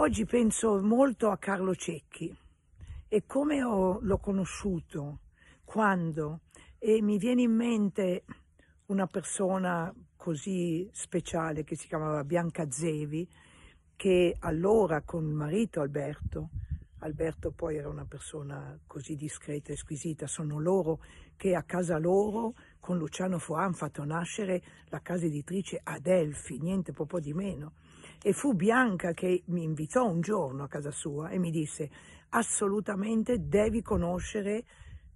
Oggi penso molto a Carlo Cecchi e come ho, l'ho conosciuto, quando, e mi viene in mente una persona così speciale che si chiamava Bianca Zevi, che allora con il marito Alberto, Alberto poi era una persona così discreta e squisita, sono loro che a casa loro con Luciano hanno fatto nascere la casa editrice Adelphi, niente proprio di meno. E fu Bianca che mi invitò un giorno a casa sua e mi disse assolutamente devi conoscere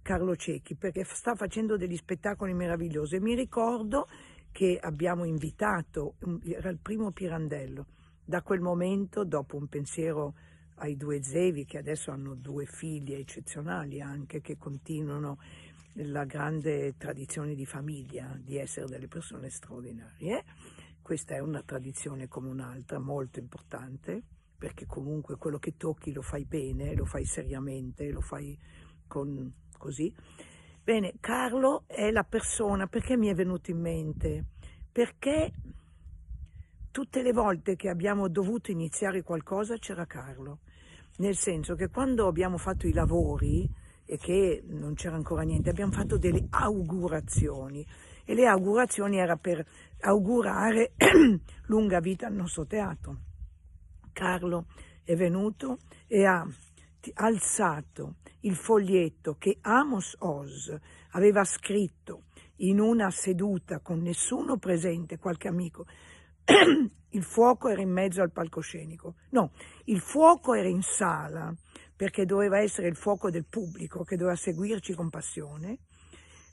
Carlo Cecchi perché sta facendo degli spettacoli meravigliosi. E mi ricordo che abbiamo invitato, mm, era il primo Pirandello. Da quel momento, dopo un pensiero ai due Zevi, che adesso hanno due figlie eccezionali anche, che continuano la grande tradizione di famiglia, di essere delle persone straordinarie, questa è una tradizione come un'altra, molto importante, perché comunque quello che tocchi lo fai bene, lo fai seriamente, lo fai con così. Bene, Carlo è la persona, perché mi è venuto in mente? Perché tutte le volte che abbiamo dovuto iniziare qualcosa c'era Carlo, nel senso che quando abbiamo fatto i lavori e che non c'era ancora niente, abbiamo fatto delle augurazioni e le augurazioni era per augurare lunga vita al nostro teatro. Carlo è venuto e ha alzato il foglietto che Amos Oz aveva scritto in una seduta con nessuno presente, qualche amico. il fuoco era in mezzo al palcoscenico. No, il fuoco era in sala perché doveva essere il fuoco del pubblico che doveva seguirci con passione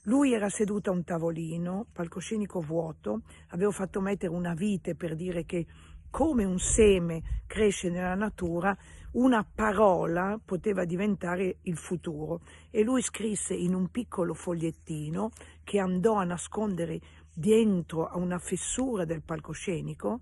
lui era seduto a un tavolino, palcoscenico vuoto, avevo fatto mettere una vite per dire che come un seme cresce nella natura, una parola poteva diventare il futuro e lui scrisse in un piccolo fogliettino che andò a nascondere dentro a una fessura del palcoscenico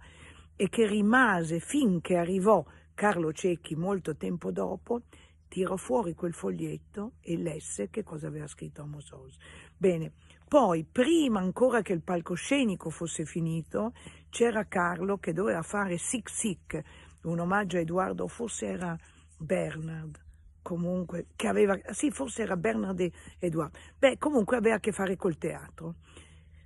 e che rimase finché arrivò Carlo Cecchi molto tempo dopo tirò fuori quel foglietto e lesse che cosa aveva scritto Amos Homo Bene, poi prima ancora che il palcoscenico fosse finito c'era Carlo che doveva fare Sic Sic, un omaggio a Edoardo, forse era Bernard, comunque, che aveva, sì forse era Bernard Edoardo, beh comunque aveva a che fare col teatro.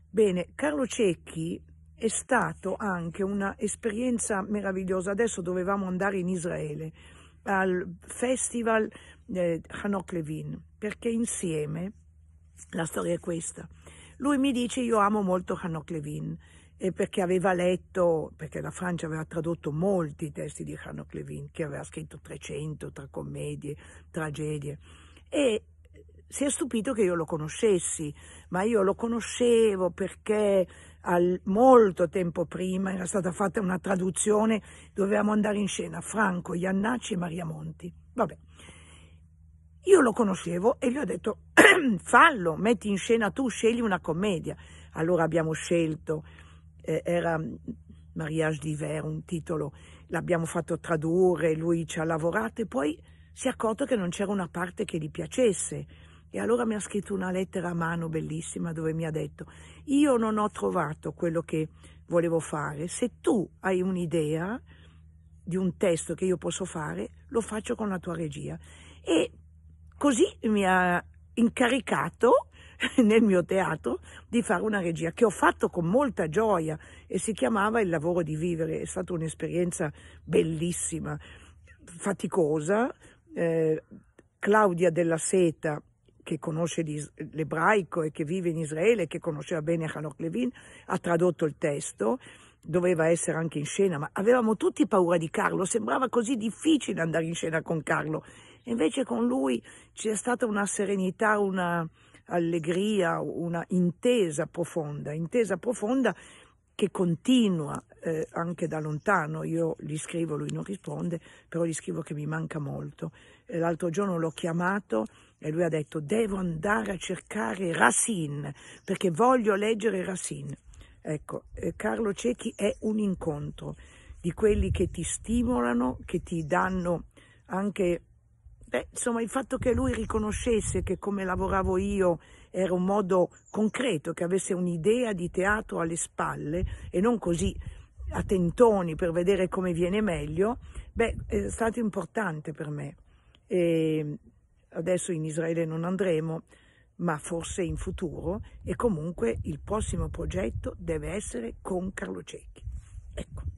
Bene, Carlo Cecchi è stato anche un'esperienza meravigliosa, adesso dovevamo andare in Israele, al festival eh, Hanok Levin, perché insieme, la storia è questa, lui mi dice io amo molto Hanok Levin, perché aveva letto, perché la Francia aveva tradotto molti testi di Hanok Levin, che aveva scritto 300 tra commedie, tragedie, e si è stupito che io lo conoscessi, ma io lo conoscevo perché al, molto tempo prima, era stata fatta una traduzione, dovevamo andare in scena Franco, Iannacci e Maria Monti. Vabbè. Io lo conoscevo e gli ho detto fallo, metti in scena tu, scegli una commedia. Allora abbiamo scelto, eh, era Mariage d'hiver, un titolo, l'abbiamo fatto tradurre, lui ci ha lavorato e poi si è accorto che non c'era una parte che gli piacesse e allora mi ha scritto una lettera a mano bellissima dove mi ha detto, io non ho trovato quello che volevo fare, se tu hai un'idea di un testo che io posso fare, lo faccio con la tua regia. E così mi ha incaricato nel mio teatro di fare una regia che ho fatto con molta gioia e si chiamava Il lavoro di vivere. È stata un'esperienza bellissima, faticosa. Eh, Claudia della Seta che conosce l'ebraico e che vive in Israele, che conosceva bene Hanok Levin, ha tradotto il testo, doveva essere anche in scena, ma avevamo tutti paura di Carlo, sembrava così difficile andare in scena con Carlo. Invece con lui c'è stata una serenità, una allegria, una intesa profonda, intesa profonda che continua eh, anche da lontano. Io gli scrivo, lui non risponde, però gli scrivo che mi manca molto. L'altro giorno l'ho chiamato e lui ha detto, devo andare a cercare Racine, perché voglio leggere Racine. Ecco, eh, Carlo Cecchi è un incontro di quelli che ti stimolano, che ti danno anche... Beh, insomma, il fatto che lui riconoscesse che come lavoravo io era un modo concreto, che avesse un'idea di teatro alle spalle e non così a tentoni per vedere come viene meglio, beh, è stato importante per me. E adesso in Israele non andremo, ma forse in futuro e comunque il prossimo progetto deve essere con Carlo Cecchi. Ecco.